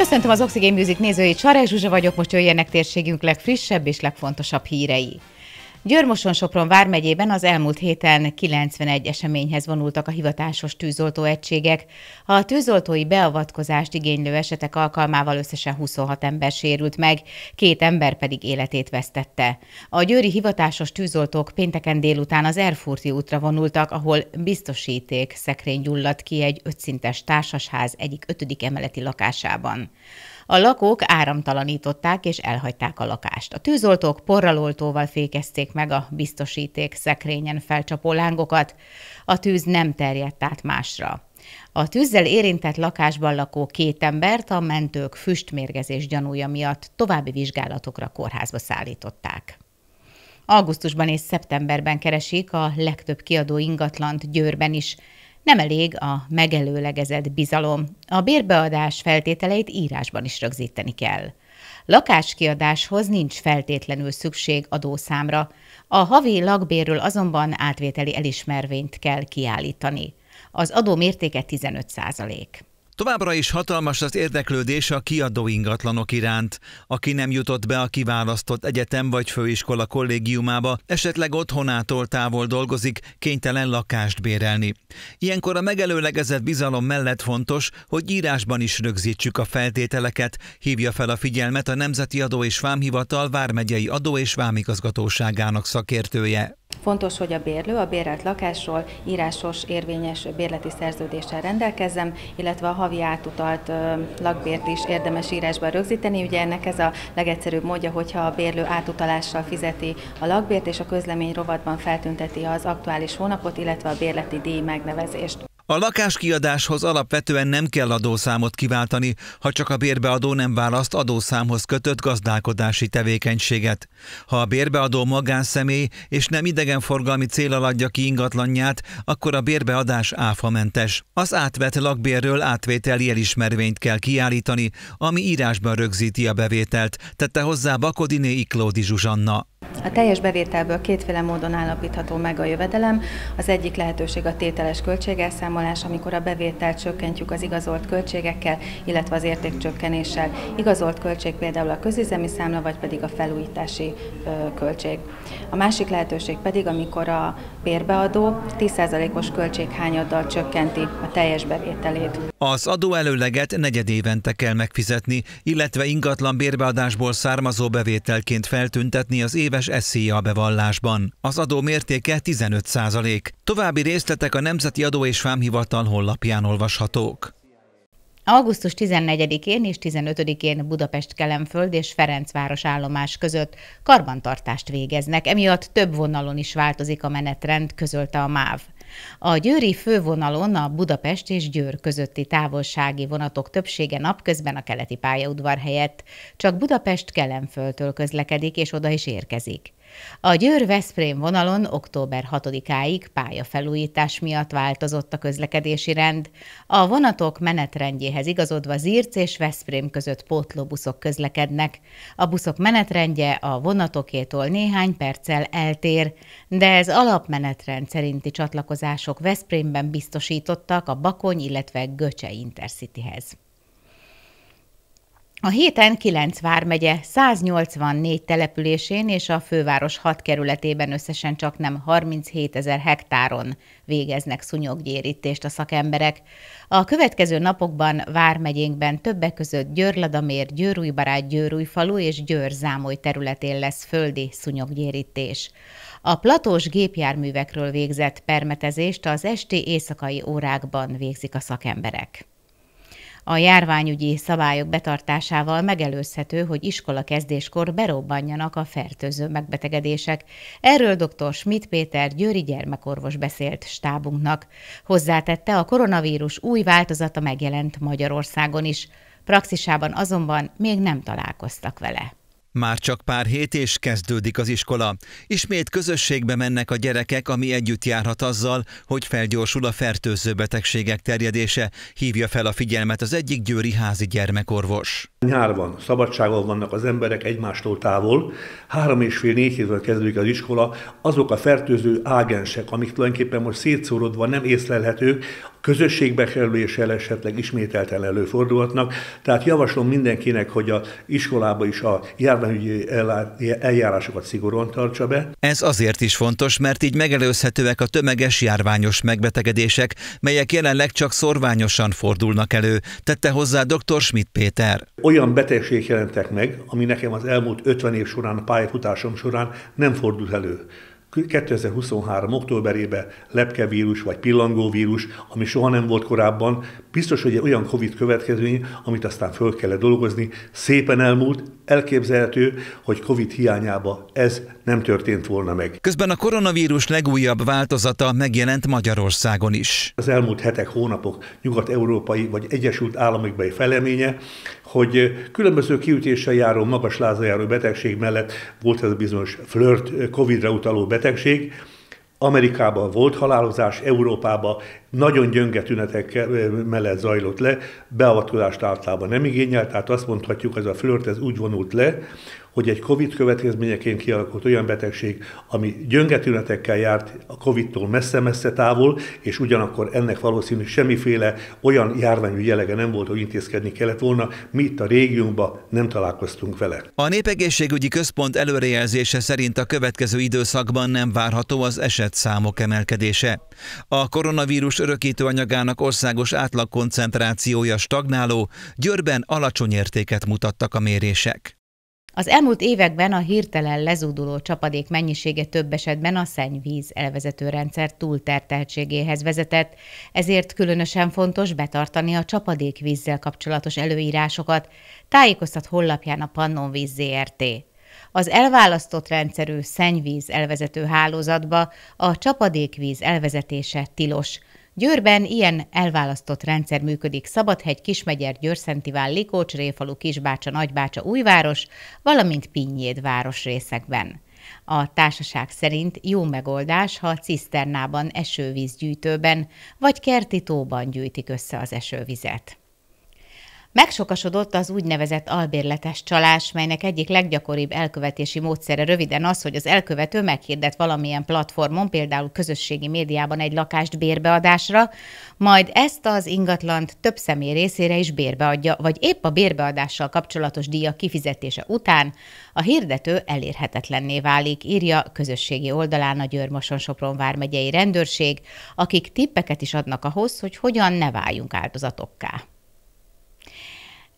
Köszöntöm az Oxygen Music nézőit, Sarek Zsuzsa vagyok, most jöjjenek térségünk legfrissebb és legfontosabb hírei. Györmoson sopron vármegyében az elmúlt héten 91 eseményhez vonultak a hivatásos tűzoltó egységek. A tűzoltói beavatkozást igénylő esetek alkalmával összesen 26 ember sérült meg, két ember pedig életét vesztette. A győri hivatásos tűzoltók pénteken délután az Erfurti útra vonultak, ahol biztosíték szekrény gyulladt ki egy ötszintes társasház egyik ötödik emeleti lakásában. A lakók áramtalanították és elhagyták a lakást. A tűzoltók porraloltóval fékezték meg a biztosíték szekrényen felcsapó lángokat. A tűz nem terjedt át másra. A tűzzel érintett lakásban lakó két embert a mentők füstmérgezés gyanúja miatt további vizsgálatokra kórházba szállították. Augusztusban és szeptemberben keresik a legtöbb kiadó ingatlant Győrben is, nem elég a megelőlegezett bizalom. A bérbeadás feltételeit írásban is rögzíteni kell. Lakáskiadáshoz nincs feltétlenül szükség adószámra, a havi lakbérről azonban átvételi elismervényt kell kiállítani. Az adó mértéke 15 százalék. Továbbra is hatalmas az érdeklődés a kiadó ingatlanok iránt. Aki nem jutott be a kiválasztott egyetem vagy főiskola kollégiumába, esetleg otthonától távol dolgozik, kénytelen lakást bérelni. Ilyenkor a megelőlegezett bizalom mellett fontos, hogy írásban is rögzítsük a feltételeket, hívja fel a figyelmet a Nemzeti Adó és Vámhivatal Vármegyei Adó és Vámigazgatóságának szakértője. Fontos, hogy a bérlő a bérelt lakásról írásos, érvényes bérleti szerződéssel rendelkezzem, illetve a havi átutalt lakbért is érdemes írásban rögzíteni. Ugye ennek ez a legegyszerűbb módja, hogyha a bérlő átutalással fizeti a lakbért, és a közlemény rovatban feltünteti az aktuális hónapot, illetve a bérleti díj megnevezést. A lakáskiadáshoz alapvetően nem kell adószámot kiváltani, ha csak a bérbeadó nem választ adószámhoz kötött gazdálkodási tevékenységet. Ha a bérbeadó magánszemély és nem idegenforgalmi célal adja ki ingatlanját, akkor a bérbeadás áfamentes. Az átvett lakbérről átvételi elismervényt kell kiállítani, ami írásban rögzíti a bevételt, tette hozzá Bakodiné Iklódi Zsuzsanna. A teljes bevételből kétféle módon állapítható meg a jövedelem. Az egyik lehetőség a tételes költségelszámolás, amikor a bevételt csökkentjük az igazolt költségekkel, illetve az értékcsökkenéssel. Igazolt költség például a közüzemi számla, vagy pedig a felújítási költség. A másik lehetőség pedig, amikor a bérbeadó 10%-os költséghányaddal csökkenti a teljes bevételét. Az negyed évente kell megfizetni, illetve ingatlan bérbeadásból származó bevételként feltüntetni az éves eszélye a bevallásban. Az adó mértéke 15 százalék. További részletek a Nemzeti Adó és Vámhivatal honlapján olvashatók. Augusztus 14-én és 15-én Budapest Kelemföld és Ferencváros állomás között karbantartást végeznek, emiatt több vonalon is változik a menetrend, közölte a MÁV. A győri fővonalon a Budapest és Győr közötti távolsági vonatok többsége napközben a keleti pályaudvar helyett, csak Budapest kelemföldtől közlekedik és oda is érkezik. A Győr-Veszprém vonalon október 6-áig pályafelújítás miatt változott a közlekedési rend. A vonatok menetrendjéhez igazodva Zirc és Veszprém között pótlóbuszok közlekednek. A buszok menetrendje a vonatokétól néhány perccel eltér, de ez alapmenetrend szerinti csatlakozások Veszprémben biztosítottak a Bakony, illetve Göcse Intercityhez. A héten 9 vármegye 184 településén és a főváros 6 kerületében összesen csak nem 37 ezer hektáron végeznek szúnyoggyérítést a szakemberek. A következő napokban vármegyénkben többek között Győrladamér, Győrújbarát, Győrújfalu és Győrzámoly területén lesz földi szúnyoggyérítés. A platós gépjárművekről végzett permetezést az esti éjszakai órákban végzik a szakemberek. A járványügyi szabályok betartásával megelőzhető, hogy iskola kezdéskor berobbanjanak a fertőző megbetegedések. Erről dr. Schmidt Péter Győri gyermekorvos beszélt stábunknak. Hozzátette, a koronavírus új változata megjelent Magyarországon is. Praxisában azonban még nem találkoztak vele. Már csak pár hét és kezdődik az iskola. Ismét közösségbe mennek a gyerekek, ami együtt járhat azzal, hogy felgyorsul a fertőző betegségek terjedése, hívja fel a figyelmet az egyik győri házi gyermekorvos. Nyár van, szabadságon vannak az emberek egymástól távol, három és fél négy hétvel kezdődik az iskola, azok a fertőző ágensek, amik tulajdonképpen most szétszórodva nem észlelhetők, közösségbe kerüléssel esetleg ismételten előfordulhatnak. Tehát javaslom mindenkinek, hogy a iskolába is a járványügyi eljárásokat szigorúan tartsa be. Ez azért is fontos, mert így megelőzhetőek a tömeges járványos megbetegedések, melyek jelenleg csak szorványosan fordulnak elő, tette hozzá dr. Schmidt Péter. Olyan betegségek jelentek meg, ami nekem az elmúlt 50 év során, a pályafutásom során nem fordult elő. 2023. októberében lepkevírus vagy pillangóvírus, ami soha nem volt korábban, biztos, hogy olyan COVID következmény, amit aztán föl kellett dolgozni, szépen elmúlt, elképzelhető, hogy COVID hiányába ez nem történt volna meg. Közben a koronavírus legújabb változata megjelent Magyarországon is. Az elmúlt hetek, hónapok nyugat-európai vagy Egyesült Államokbeli feleménye hogy különböző kiütéssel járó, magas lázal járó betegség mellett volt ez a bizonyos flirt, Covid-ra utaló betegség, Amerikában volt halálozás, Európában nagyon gyönge tünetek mellett zajlott le, beavatkozást általában nem igényelt, tehát azt mondhatjuk, ez a flört ez úgy vonult le, hogy egy COVID következményeként kialakult olyan betegség, ami gyöngetünetekkel járt a COVID-tól messze-messze távol, és ugyanakkor ennek valószínű semmiféle olyan járványú jelege nem volt, hogy intézkedni kellett volna, mi itt a régiónkban nem találkoztunk vele. A Népegészségügyi Központ előrejelzése szerint a következő időszakban nem várható az esetszámok emelkedése. A koronavírus anyagának országos átlagkoncentrációja stagnáló, Győrben alacsony értéket mutattak a mérések. Az elmúlt években a hirtelen lezúduló csapadék mennyisége több esetben a szennyvíz elvezető rendszer túlterteltségéhez vezetett, ezért különösen fontos betartani a csapadékvízzel kapcsolatos előírásokat, tájékoztat honlapján a Pannonvíz ZRT. Az elválasztott rendszerű szennyvíz elvezető hálózatba a csapadékvíz elvezetése tilos, Győrben ilyen elválasztott rendszer működik Szabadhegy, Kismegyer, Győrszentivál, Likócs, Réfalu, Kisbácsa, Nagybácsa, Újváros, valamint város részekben. A társaság szerint jó megoldás, ha ciszternában, esővízgyűjtőben vagy kerti tóban gyűjtik össze az esővizet. Megsokasodott az úgynevezett albérletes csalás, melynek egyik leggyakoribb elkövetési módszere röviden az, hogy az elkövető meghirdet valamilyen platformon, például közösségi médiában egy lakást bérbeadásra, majd ezt az ingatlant több személy részére is bérbeadja, vagy épp a bérbeadással kapcsolatos díja kifizetése után a hirdető elérhetetlenné válik, írja közösségi oldalán a győr sopron vármegyei rendőrség, akik tippeket is adnak ahhoz, hogy hogyan ne váljunk áldozatokká.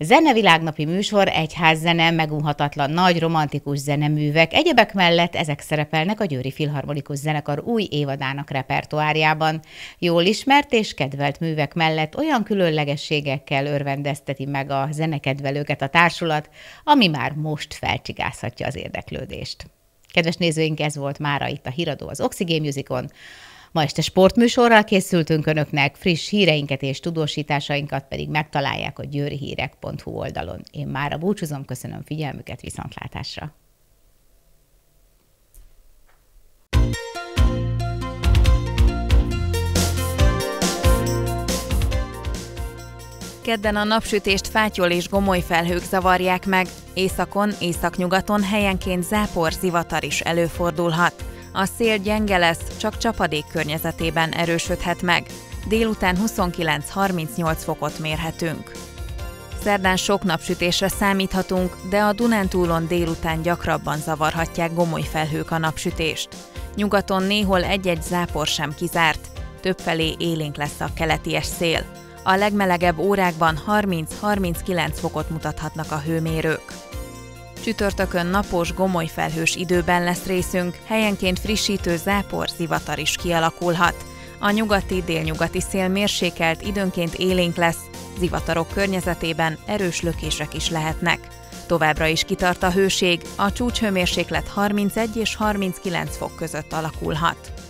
Zenevilágnapi műsor, zene, megunhatatlan nagy, romantikus zeneművek, egyebek mellett ezek szerepelnek a Győri Filharmonikus Zenekar új évadának repertoáriában. Jól ismert és kedvelt művek mellett olyan különlegességekkel örvendezteti meg a zenekedvelőket a társulat, ami már most felcsigázhatja az érdeklődést. Kedves nézőink, ez volt mára itt a Híradó az Oxigén Musicon. Ma este sportműsorral készültünk Önöknek, friss híreinket és tudósításainkat pedig megtalálják a győrihírek.hu oldalon. Én már a búcsúzom, köszönöm figyelmüket, viszontlátásra! Kedden a napsütést fátyol és gomoly felhők zavarják meg, északon, északnyugaton helyenként zápor, zivatar is előfordulhat. A szél gyenge lesz, csak csapadék környezetében erősödhet meg. Délután 29-38 fokot mérhetünk. Szerdán sok napsütésre számíthatunk, de a Dunántúlon délután gyakrabban zavarhatják gomoly felhők a napsütést. Nyugaton néhol egy-egy zápor sem kizárt, többfelé élénk lesz a keleties szél. A legmelegebb órákban 30-39 fokot mutathatnak a hőmérők. Csütörtökön napos, gomoly felhős időben lesz részünk, helyenként frissítő zápor, zivatar is kialakulhat. A nyugati-délnyugati szél mérsékelt, időnként élénk lesz, zivatarok környezetében erős lökések is lehetnek. Továbbra is kitart a hőség, a csúcshőmérséklet 31 és 39 fok között alakulhat.